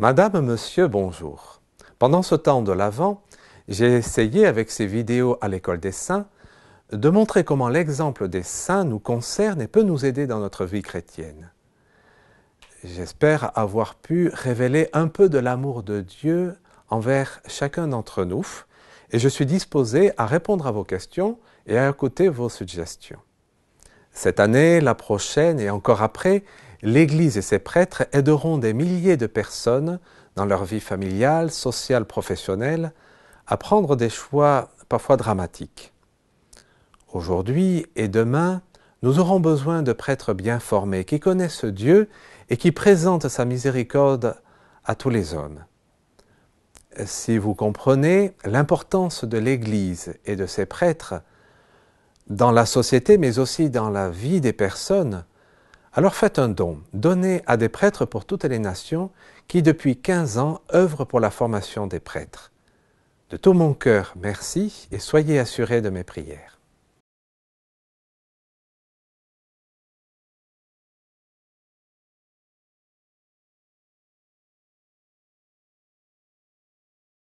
Madame, monsieur, bonjour. Pendant ce temps de l'Avent, j'ai essayé avec ces vidéos à l'école des saints de montrer comment l'exemple des saints nous concerne et peut nous aider dans notre vie chrétienne. J'espère avoir pu révéler un peu de l'amour de Dieu envers chacun d'entre nous et je suis disposé à répondre à vos questions et à écouter vos suggestions. Cette année, la prochaine et encore après, l'Église et ses prêtres aideront des milliers de personnes dans leur vie familiale, sociale, professionnelle, à prendre des choix parfois dramatiques. Aujourd'hui et demain, nous aurons besoin de prêtres bien formés, qui connaissent Dieu et qui présentent sa miséricorde à tous les hommes. Si vous comprenez l'importance de l'Église et de ses prêtres dans la société, mais aussi dans la vie des personnes, alors faites un don, donnez à des prêtres pour toutes les nations qui depuis 15 ans œuvrent pour la formation des prêtres. De tout mon cœur, merci et soyez assurés de mes prières.